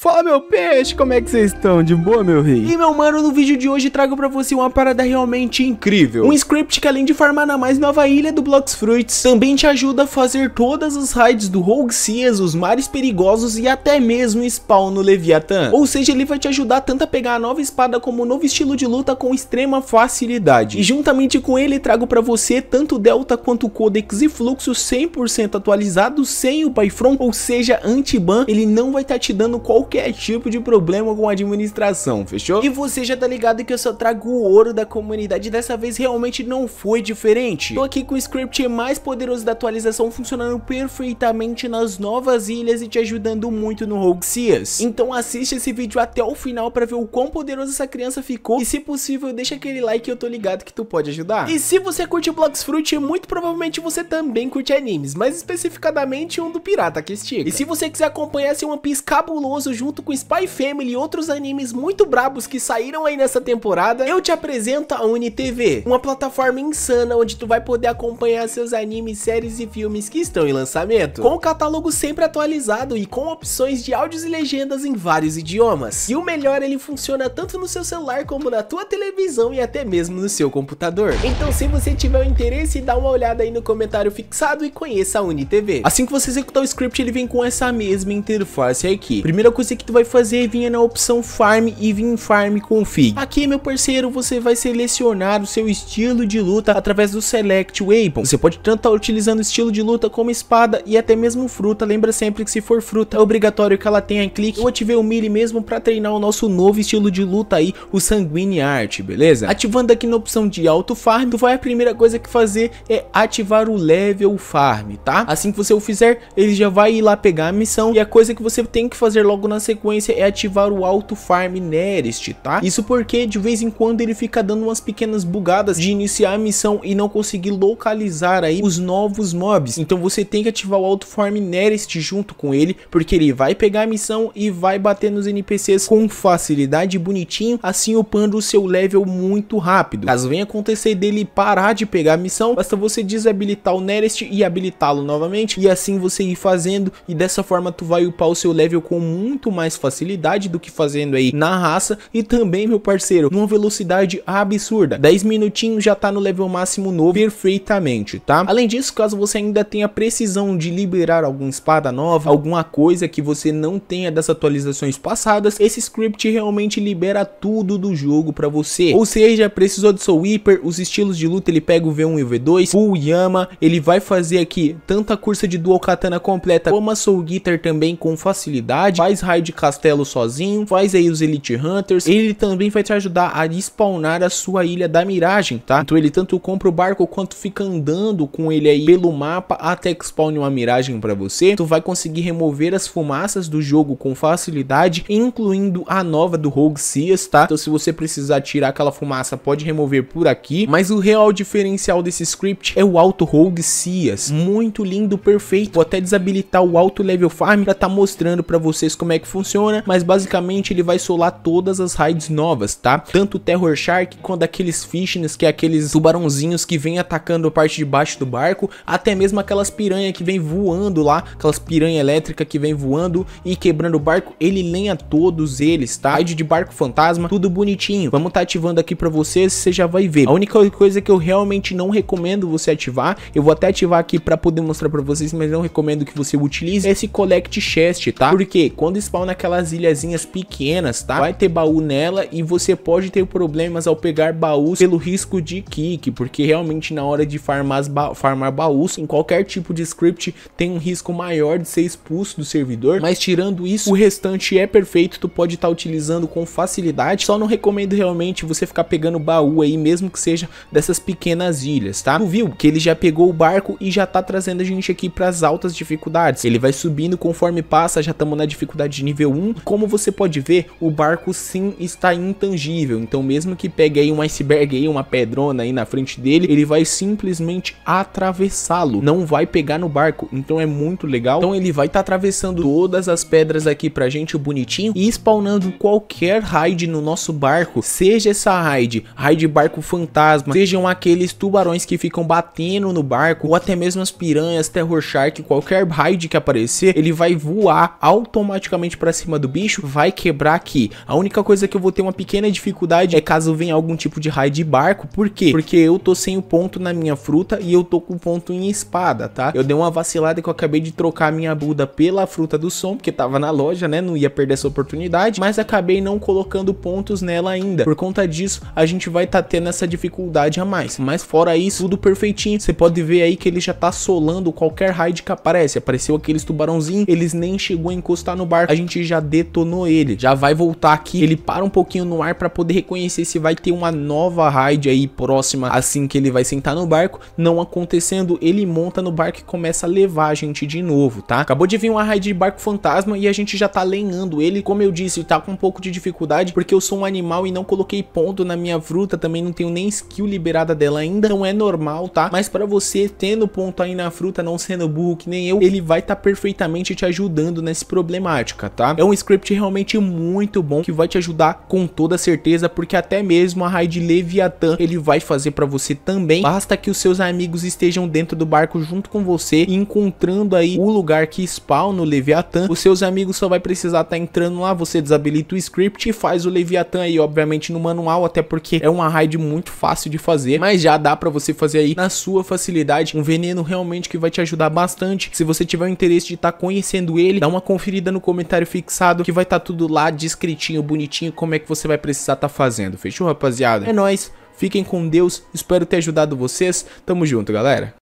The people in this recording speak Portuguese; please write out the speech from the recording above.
Fala meu peixe, como é que vocês estão? De boa, meu rei? E meu mano, no vídeo de hoje trago pra você uma parada realmente incrível. Um script que além de farmar na mais nova ilha do Blox Fruits, também te ajuda a fazer todas as raids do Rogue Seas, os mares perigosos e até mesmo spawn no Leviathan. Ou seja, ele vai te ajudar tanto a pegar a nova espada como o novo estilo de luta com extrema facilidade. E juntamente com ele trago pra você tanto Delta quanto Codex e Fluxo 100% atualizado sem o Pyfron, ou seja, anti-ban, ele não vai estar tá te dando qualquer qualquer tipo de problema com a administração, fechou? E você já tá ligado que eu só trago o ouro da comunidade dessa vez realmente não foi diferente. Tô aqui com o script mais poderoso da atualização funcionando perfeitamente nas novas ilhas e te ajudando muito no Rogue Seas. Então assiste esse vídeo até o final para ver o quão poderosa essa criança ficou e se possível deixa aquele like eu tô ligado que tu pode ajudar. E se você curte Blocks Fruit, muito provavelmente você também curte animes, mas especificadamente um do Pirata que estica. E se você quiser acompanhar esse One Piece cabuloso junto com Spy Family e outros animes muito brabos que saíram aí nessa temporada, eu te apresento a UniTV, uma plataforma insana onde tu vai poder acompanhar seus animes, séries e filmes que estão em lançamento, com o catálogo sempre atualizado e com opções de áudios e legendas em vários idiomas. E o melhor, ele funciona tanto no seu celular como na tua televisão e até mesmo no seu computador. Então se você tiver o um interesse, dá uma olhada aí no comentário fixado e conheça a UniTV. Assim que você executar o script, ele vem com essa mesma interface aqui. Primeira coisa coisa que tu vai fazer vinha na opção Farm e vir em Farm Config. Aqui, meu parceiro, você vai selecionar o seu estilo de luta através do Select Weapon. Você pode tanto estar tá utilizando estilo de luta como espada e até mesmo fruta. Lembra sempre que se for fruta, é obrigatório que ela tenha clique. Eu ativei o melee mesmo para treinar o nosso novo estilo de luta aí, o Sanguine Art, beleza? Ativando aqui na opção de Auto Farm, tu vai a primeira coisa que fazer é ativar o Level Farm, tá? Assim que você o fizer, ele já vai ir lá pegar a missão e a coisa que você tem que fazer logo na na sequência é ativar o Auto Farm Nerest, tá? Isso porque de vez em quando ele fica dando umas pequenas bugadas de iniciar a missão e não conseguir localizar aí os novos mobs. Então você tem que ativar o Auto Farm Nerest junto com ele, porque ele vai pegar a missão e vai bater nos NPCs com facilidade e bonitinho, assim upando o seu level muito rápido. Caso venha acontecer dele parar de pegar a missão, basta você desabilitar o Nerest e habilitá-lo novamente, e assim você ir fazendo, e dessa forma tu vai upar o seu level com muito muito mais facilidade do que fazendo aí na raça e também, meu parceiro, numa velocidade absurda. 10 minutinhos já tá no level máximo novo perfeitamente, tá? Além disso, caso você ainda tenha precisão de liberar alguma espada nova, alguma coisa que você não tenha das atualizações passadas, esse script realmente libera tudo do jogo para você. Ou seja, precisou de Soul weeper os estilos de luta ele pega o V1 e o V2, o Yama, ele vai fazer aqui tanto a cursa de Dual Katana completa como a Soul Guitar também com facilidade, faz High de castelo sozinho, faz aí os Elite Hunters, ele também vai te ajudar a spawnar a sua ilha da miragem, tá? Então ele tanto compra o barco quanto fica andando com ele aí pelo mapa até que spawn uma miragem para você. Tu vai conseguir remover as fumaças do jogo com facilidade, incluindo a nova do Rogue Seas, tá? Então se você precisar tirar aquela fumaça, pode remover por aqui, mas o real diferencial desse script é o Alto Rogue Seas. Muito lindo, perfeito. Vou até desabilitar o Alto Level Farm para estar tá mostrando para vocês como é é que funciona, mas basicamente ele vai solar todas as raids novas, tá? Tanto o Terror Shark quanto aqueles Fishness, que é aqueles tubarãozinhos que vem atacando a parte de baixo do barco, até mesmo aquelas piranha que vem voando lá, aquelas piranha elétrica que vem voando e quebrando o barco, ele lenha todos eles, tá? Raid de barco fantasma, tudo bonitinho. Vamos tá ativando aqui pra vocês, você já vai ver. A única coisa que eu realmente não recomendo você ativar, eu vou até ativar aqui pra poder mostrar pra vocês, mas não recomendo que você utilize, é esse Collect Chest, tá? Porque quando spawn naquelas ilhazinhas pequenas, tá? Vai ter baú nela e você pode ter problemas ao pegar baús pelo risco de kick, porque realmente na hora de farmar, ba farmar baús, em qualquer tipo de script, tem um risco maior de ser expulso do servidor, mas tirando isso, o restante é perfeito, tu pode estar tá utilizando com facilidade, só não recomendo realmente você ficar pegando baú aí, mesmo que seja dessas pequenas ilhas, tá? Tu viu que ele já pegou o barco e já tá trazendo a gente aqui para as altas dificuldades, ele vai subindo conforme passa, já estamos na dificuldade de nível 1. Como você pode ver, o barco sim está intangível, então mesmo que pegue aí um iceberg aí, uma pedrona aí na frente dele, ele vai simplesmente atravessá-lo, não vai pegar no barco, então é muito legal. Então ele vai estar tá atravessando todas as pedras aqui pra gente, bonitinho, e spawnando qualquer raid no nosso barco, seja essa raid, raid barco fantasma, sejam aqueles tubarões que ficam batendo no barco, ou até mesmo as piranhas, terror shark, qualquer raid que aparecer, ele vai voar automaticamente totalmente pra cima do bicho, vai quebrar aqui. A única coisa que eu vou ter uma pequena dificuldade é caso venha algum tipo de raio de barco. Por quê? Porque eu tô sem o ponto na minha fruta e eu tô com ponto em espada, tá? Eu dei uma vacilada que eu acabei de trocar minha Buda pela fruta do som, porque tava na loja, né? Não ia perder essa oportunidade, mas acabei não colocando pontos nela ainda. Por conta disso, a gente vai tá tendo essa dificuldade a mais. Mas fora isso, tudo perfeitinho. Você pode ver aí que ele já tá solando qualquer raid que aparece. Apareceu aqueles tubarãozinhos, eles nem chegou a encostar no barco. A gente já detonou ele. Já vai voltar aqui, ele para um pouquinho no ar para poder reconhecer se vai ter uma nova raid aí próxima assim que ele vai sentar no barco. Não acontecendo, ele monta no barco e começa a levar a gente de novo, tá? Acabou de vir uma raid de barco fantasma e a gente já tá lenhando ele. Como eu disse, tá com um pouco de dificuldade porque eu sou um animal e não coloquei ponto na minha fruta, também não tenho nem skill liberada dela ainda, não é normal, tá? Mas para você tendo ponto aí na fruta, não sendo burro que nem eu, ele vai estar tá perfeitamente te ajudando nessa problemática, tá? É um script realmente muito bom que vai te ajudar com toda certeza, porque até mesmo a raid Leviathan ele vai fazer para você também. Basta que os seus amigos estejam dentro do barco junto com você, encontrando aí o lugar que spawna o Leviathan. Os seus amigos só vai precisar estar tá entrando lá, você desabilita o script e faz o Leviathan aí, obviamente no manual, até porque é uma raid muito fácil de fazer, mas já dá para você fazer aí na sua facilidade. Um veneno realmente que vai te ajudar bastante. Se você tiver o interesse de estar tá conhecendo ele, dá uma conferida no comentário comentário fixado que vai estar tá tudo lá descritinho bonitinho, como é que você vai precisar tá fazendo. Fechou, rapaziada? É nóis. Fiquem com Deus. Espero ter ajudado vocês. Tamo junto, galera.